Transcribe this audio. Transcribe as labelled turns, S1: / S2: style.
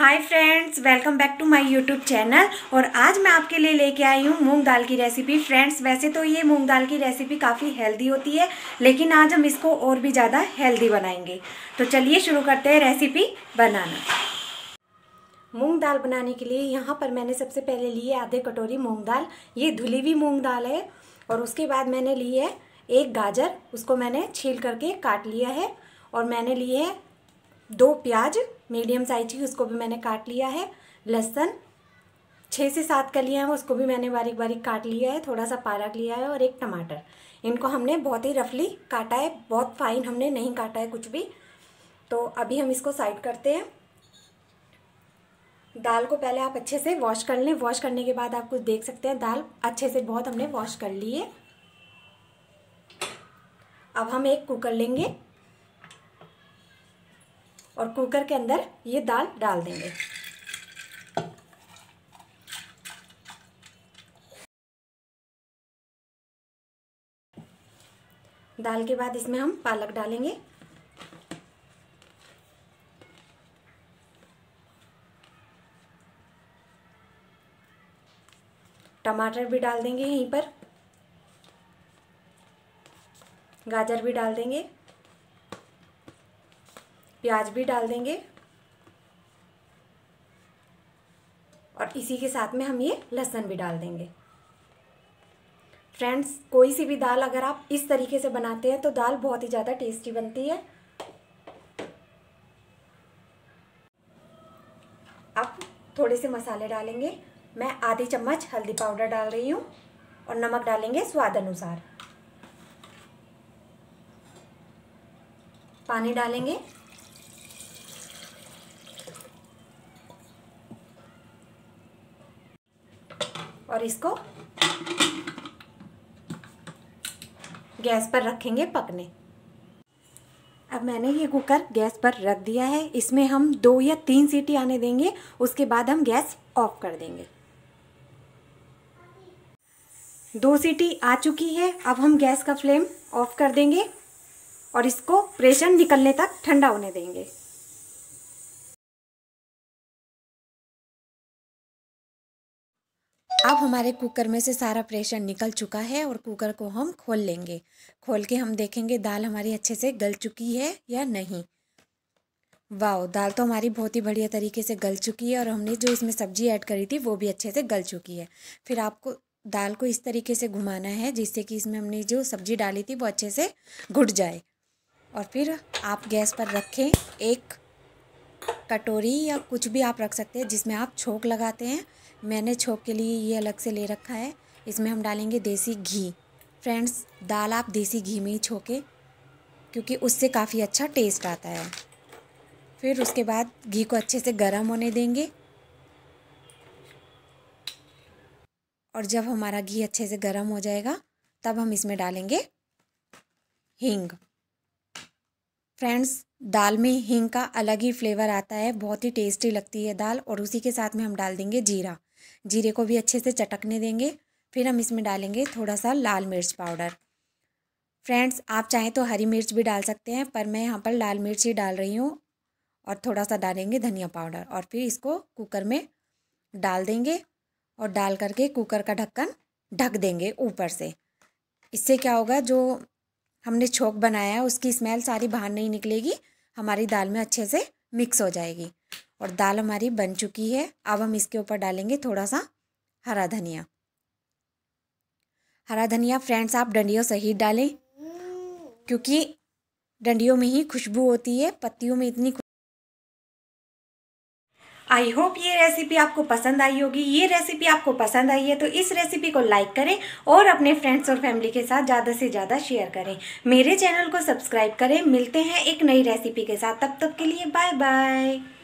S1: hi friends welcome back to my YouTube channel और आज मैं आपके लिए लेके आई हूँ मूंग दाल की रेसिपी फ्रेंड्स वैसे तो ये मूंग दाल की रेसिपी काफ़ी हेल्दी होती है लेकिन आज हम इसको और भी ज़्यादा हेल्दी बनाएंगे तो चलिए शुरू करते हैं रेसिपी बनाना मूंग दाल बनाने के लिए यहाँ पर मैंने सबसे पहले ली है आधे कटोरी मूँग दाल ये धुली हुई मूँग दाल है और उसके बाद मैंने ली है एक गाजर उसको मैंने छील करके काट लिया है और मैंने ली है दो प्याज मीडियम साइज की उसको भी मैंने काट लिया है लहसन छः से सात कलियाँ हैं उसको भी मैंने बारीक बारीक काट लिया है थोड़ा सा पालक लिया है और एक टमाटर इनको हमने बहुत ही रफली काटा है बहुत फाइन हमने नहीं काटा है कुछ भी तो अभी हम इसको साइड करते हैं दाल को पहले आप अच्छे से वॉश कर लें वॉश करने के बाद आप कुछ देख सकते हैं दाल अच्छे से बहुत हमने वॉश कर ली है अब हम एक कुकर लेंगे और कुकर के अंदर ये दाल डाल देंगे दाल के बाद इसमें हम पालक डालेंगे टमाटर भी डाल देंगे यहीं पर गाजर भी डाल देंगे प्याज भी डाल देंगे और इसी के साथ में हम ये लहसुन भी डाल देंगे फ्रेंड्स कोई सी भी दाल अगर आप इस तरीके से बनाते हैं तो दाल बहुत ही ज़्यादा टेस्टी बनती है अब थोड़े से मसाले डालेंगे मैं आधी चम्मच हल्दी पाउडर डाल रही हूँ और नमक डालेंगे स्वाद अनुसार पानी डालेंगे और इसको गैस पर रखेंगे पकने अब मैंने ये कुकर गैस पर रख दिया है इसमें हम दो या तीन सीटी आने देंगे उसके बाद हम गैस ऑफ कर देंगे दो सीटी आ चुकी है अब हम गैस का फ्लेम ऑफ कर देंगे और इसको प्रेशर निकलने तक ठंडा होने देंगे अब हमारे कुकर में से सारा प्रेशर निकल चुका है और कुकर को हम खोल लेंगे खोल के हम देखेंगे दाल हमारी अच्छे से गल चुकी है या नहीं वाह दाल तो हमारी बहुत ही बढ़िया तरीके से गल चुकी है और हमने जो इसमें सब्जी ऐड करी थी वो भी अच्छे से गल चुकी है फिर आपको दाल को इस तरीके से घुमाना है जिससे कि इसमें हमने जो सब्जी डाली थी वो अच्छे से घुट जाए और फिर आप गैस पर रखें एक कटोरी या कुछ भी आप रख सकते हैं जिसमें आप छोंक लगाते हैं मैंने छोंक के लिए ये अलग से ले रखा है इसमें हम डालेंगे देसी घी फ्रेंड्स दाल आप देसी घी में ही छोंकें क्योंकि उससे काफ़ी अच्छा टेस्ट आता है फिर उसके बाद घी को अच्छे से गर्म होने देंगे और जब हमारा घी अच्छे से गर्म हो जाएगा तब हम इसमें डालेंगे हींग फ्रेंड्स दाल में हींग का अलग ही फ्लेवर आता है बहुत ही टेस्टी लगती है दाल और उसी के साथ में हम डाल देंगे जीरा जीरे को भी अच्छे से चटकने देंगे फिर हम इसमें डालेंगे थोड़ा सा लाल मिर्च पाउडर फ्रेंड्स आप चाहें तो हरी मिर्च भी डाल सकते हैं पर मैं यहाँ पर लाल मिर्च ही डाल रही हूँ और थोड़ा सा डालेंगे धनिया पाउडर और फिर इसको कुकर में डाल देंगे और डाल करके कुकर का ढक्कन ढक देंगे ऊपर से इससे क्या होगा जो हमने छोंक बनाया है उसकी स्मेल सारी बाहर नहीं निकलेगी हमारी दाल में अच्छे से मिक्स हो जाएगी और दाल हमारी बन चुकी है अब हम इसके ऊपर डालेंगे थोड़ा सा हरा धनिया हरा धनिया फ्रेंड्स आप डंडियों सहित डालें क्योंकि डंडियों में ही खुशबू होती है पत्तियों में इतनी आई होप ये रेसिपी आपको पसंद आई होगी ये रेसिपी आपको पसंद आई है तो इस रेसिपी को लाइक करें और अपने फ्रेंड्स और फैमिली के साथ ज़्यादा से ज़्यादा शेयर करें मेरे चैनल को सब्सक्राइब करें मिलते हैं एक नई रेसिपी के साथ तब तक के लिए बाय बाय